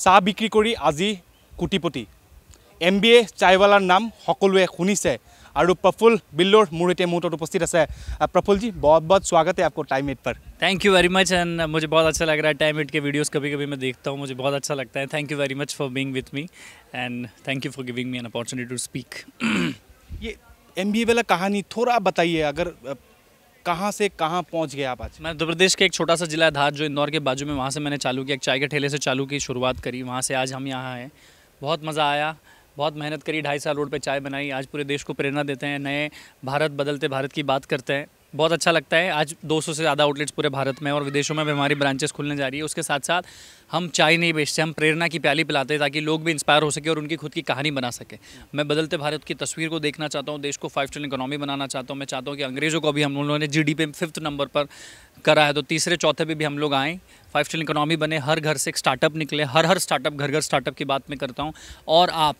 सा बिक्री करी আজি কটিপতি এমবিএ চাইবালার নাম সকলোে খুনিছে আৰু প্ৰফল বিলৰ মুৰিতে মুত উপস্থিত আছে প্ৰফলজি বহুত বহুত স্বাগতে আপকো টাইম ইট পৰ thank you very much and মুজে বহুত আচ্ছা লাগ ৰা টাইম ইট কে ভিডিওছ কবি কবি মই দেখতাও মুজে বহুত আচ্ছা লাগতা হে thank you very much for being with me and thank you for giving me an opportunity to speak ই এমবিএ বেলা কাহিনী থোৰা ককাইয়ে যদি कहाँ से कहाँ पहुँच गए आप आज मैं मध्य प्रदेश के एक छोटा सा जिला धार जो इंदौर के बाजू में वहाँ से मैंने चालू किया एक चाय के ठेले से चालू की शुरुआत करी वहाँ से आज हम यहाँ आए बहुत मज़ा आया बहुत मेहनत करी ढाई साल रोड पे चाय बनाई आज पूरे देश को प्रेरणा देते हैं नए भारत बदलते भारत की बात करते हैं बहुत अच्छा लगता है आज 200 से ज़्यादा आउटलेट्स पूरे भारत में और विदेशों में भी हमारी ब्रांचेस खुलने जा रही है उसके साथ साथ हम चाय नहीं बेचते हम प्रेरणा की प्याली पिलाते हैं ताकि लोग भी इंस्पायर हो सके और उनकी खुद की कहानी बना सके मैं बदलते भारत की तस्वीर को देखना चाहता हूँ देश को फाइव ट्रिलियन इकोनॉमी बनाना चाहता हूँ मैं चाहता हूँ कि अंग्रेज़ों को भी हम लोगों ने जी में फिफ्थ नंबर पर करा है तो तीसरे चौथे पर भी हम लोग आएँ फाइव ट्रिलियन इकोनॉमी बने हर घर से एक स्टार्टअप निकले हर हर स्टार्टअप घर घर स्टार्टअप की बात मैं करता हूँ और आप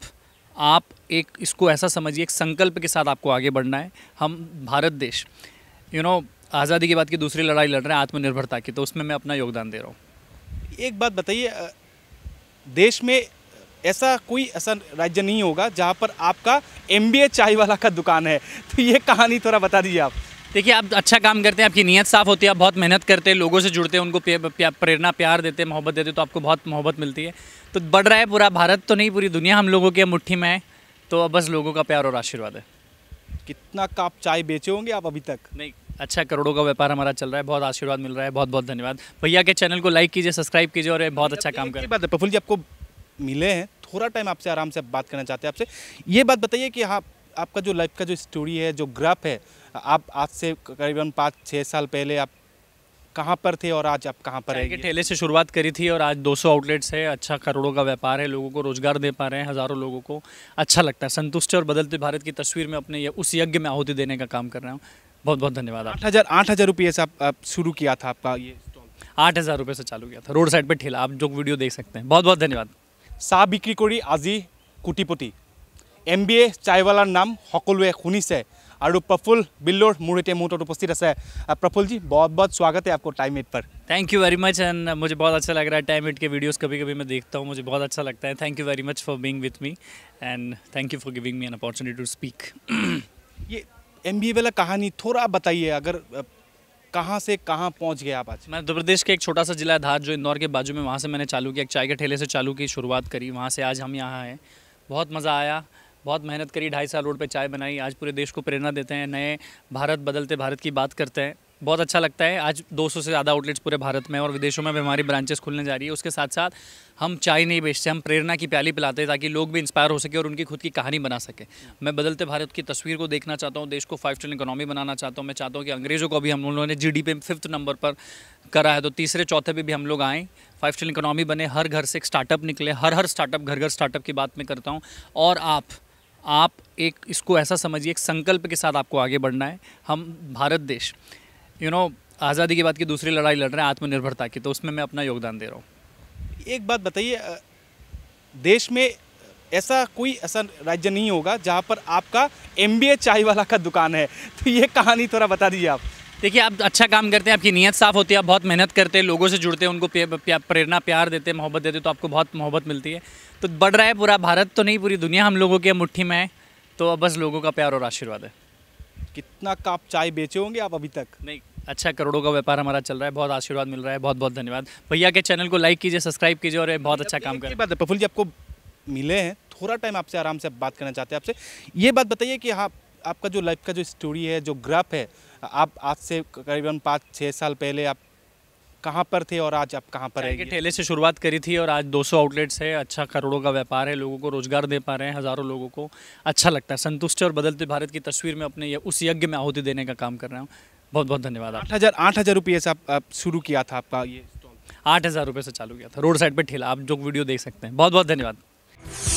आप एक इसको ऐसा समझिए एक संकल्प के साथ आपको आगे बढ़ना है हम भारत देश यू नो आज़ादी के बाद की दूसरी लड़ाई लड़ रहे हैं आत्मनिर्भरता की तो उसमें मैं अपना योगदान दे रहा हूँ एक बात बताइए देश में ऐसा कोई ऐसा राज्य नहीं होगा जहाँ पर आपका एम बी चाय वाला का दुकान है तो ये कहानी थोड़ा बता दीजिए आप देखिए आप अच्छा काम करते हैं आपकी नीयत साफ़ होती है आप बहुत मेहनत करते हैं लोगों से जुड़ते हैं उनको प्रेरणा प्यार देते हैं मोहब्बत देते हैं तो आपको बहुत मोहब्बत मिलती है तो बढ़ रहा है पूरा भारत तो नहीं पूरी दुनिया हम लोगों की मुट्ठी में है तो बस लोगों का प्यार और आशीर्वाद है कितना कप चाय बेचे होंगे आप अभी तक नहीं अच्छा करोड़ों का व्यापार हमारा चल रहा है बहुत आशीर्वाद मिल रहा है बहुत बहुत धन्यवाद भैया के चैनल को लाइक कीजिए सब्सक्राइब कीजिए और बहुत अच्छा काम करें बात है प्रफुल जी आपको मिले हैं थोड़ा टाइम आपसे आराम से बात करना चाहते हैं आपसे ये बात बताइए कि हाँ आपका जो लाइफ का जो स्टोरी है जो ग्राफ है आप आज से करीबन पाँच छः साल पहले आप कहाँ पर थे और आज आप कहाँ पर हैं ठेले से शुरुआत करी थी और आज 200 आउटलेट्स है अच्छा करोड़ों का व्यापार है लोगों को रोजगार दे पा रहे हैं हज़ारों लोगों को अच्छा लगता है संतुष्ट और बदलते भारत की तस्वीर में अपने उस यज्ञ में आहुति देने का काम कर रहा हूँ बहुत बहुत धन्यवाद आठ हज़ार आठ हज़ार रुपये से आप, आप शुरू किया था आपका ये आठ हज़ार रुपये से चालू किया था रोड साइड पे ठेला आप जो वीडियो देख सकते हैं बहुत बहुत धन्यवाद बिक्री को आजी আজি एम बी ए এ नाम নাম সকলোৱে से আৰু प्रफुल বিল্লোৰ মোৰ এতিয়া मुहूर्त उपस्थित আছে प्रफुल जी बहुत बहुत स्वागत है आपको टाइम एट पर thank you very much and मुझे बहुत अच्छा लग रहा है टाइम एट के वीडियोस कभी कभी मैं देखता हूँ मुझे बहुत अच्छा लगता है thank you very much for being with me and thank you for giving me an opportunity to speak ये एम बी वाला कहानी थोड़ा बताइए अगर कहाँ से कहाँ पहुँच गया आप आज मैं उत्तर प्रदेश के एक छोटा सा ज़िला धार जो इंदौर के बाजू में वहाँ से मैंने चालू किया एक चाय के ठेले से चालू की शुरुआत करी वहाँ से आज हम यहाँ आए बहुत मज़ा आया बहुत मेहनत करी ढाई साल रोड पे चाय बनाई आज पूरे देश को प्रेरणा देते हैं नए भारत बदलते भारत की बात करते हैं बहुत अच्छा लगता है आज 200 से ज़्यादा आउटलेट्स पूरे भारत में और विदेशों में भी हमारी ब्रांचेस खुलने जा रही है उसके साथ साथ हम चाय नहीं बेचते हम प्रेरणा की प्याली पिलाते हैं ताकि लोग भी इंस्पायर हो सके और उनकी खुद की कहानी बना सके मैं बदलते भारत की तस्वीर को देखना चाहता हूँ देश को फाइव ट्रिलियन इकोनॉमी बनाना चाहता हूँ मैं चाहता हूँ कि अंग्रेज़ों को भी हम लोगों ने जी डी फिफ्थ नंबर पर करा है तो तीसरे चौथे पे भी हम लोग आएँ फाइव ट्रिलियन इकोनॉमी बने हर घर से एक स्टार्टअप निकले हर हर स्टार्टअप घर घर स्टार्टअप की बात मैं करता हूँ और आप आप एक इसको ऐसा समझिए एक संकल्प के साथ आपको आगे बढ़ना है हम भारत देश यू नो आज़ादी के बाद की दूसरी लड़ाई लड़ रहे हैं आत्मनिर्भरता की तो उसमें मैं अपना योगदान दे रहा हूँ एक बात बताइए देश में ऐसा कोई ऐसा राज्य नहीं होगा जहाँ पर आपका एम चाय वाला का दुकान है तो ये कहानी थोड़ा बता दीजिए आप देखिए आप अच्छा काम करते हैं आपकी नीयत साफ़ होती है आप बहुत मेहनत करते हैं लोगों से जुड़ते हैं उनको प्रेरणा प्यार देते हैं मोहब्बत देते हैं तो आपको बहुत मोहब्बत मिलती है तो बढ़ रहा है पूरा भारत तो नहीं पूरी दुनिया हम लोगों की मुट्ठी में है तो अब बस लोगों का प्यार और आशीर्वाद है कितना आप चाय बेचे होंगे आप अभी तक नहीं अच्छा करोड़ों का व्यापार हमारा चल रहा है बहुत आशीर्वाद मिल रहा है बहुत बहुत धन्यवाद भैया के चैनल को लाइक कीजिए सब्सक्राइब कीजिए और बहुत अच्छा काम कर बात है प्रफुल जी आपको मिले हैं थोड़ा टाइम आपसे आराम से बात करना चाहते हैं आपसे ये बात बताइए कि हाँ आपका जो लाइफ का जो स्टोरी है जो ग्राफ है आप आज से करीबन पाँच छः साल पहले आप कहाँ पर थे और आज आप कहाँ पर रहेंगे ठेले से शुरुआत करी थी और आज 200 आउटलेट्स है अच्छा करोड़ों का व्यापार है लोगों को रोजगार दे पा रहे हैं हज़ारों लोगों को अच्छा लगता है संतुष्ट और बदलते भारत की तस्वीर में अपने उस यज्ञ में आहुति देने का काम कर रहा हूँ बहुत बहुत धन्यवाद आठ हज़ार आठ हज़ार रुपये से आप, आप शुरू किया था आपका ये स्टॉल आठ हज़ार रुपये से चालू किया था रोड साइड पर ठेला आप जो वीडियो देख सकते हैं बहुत बहुत धन्यवाद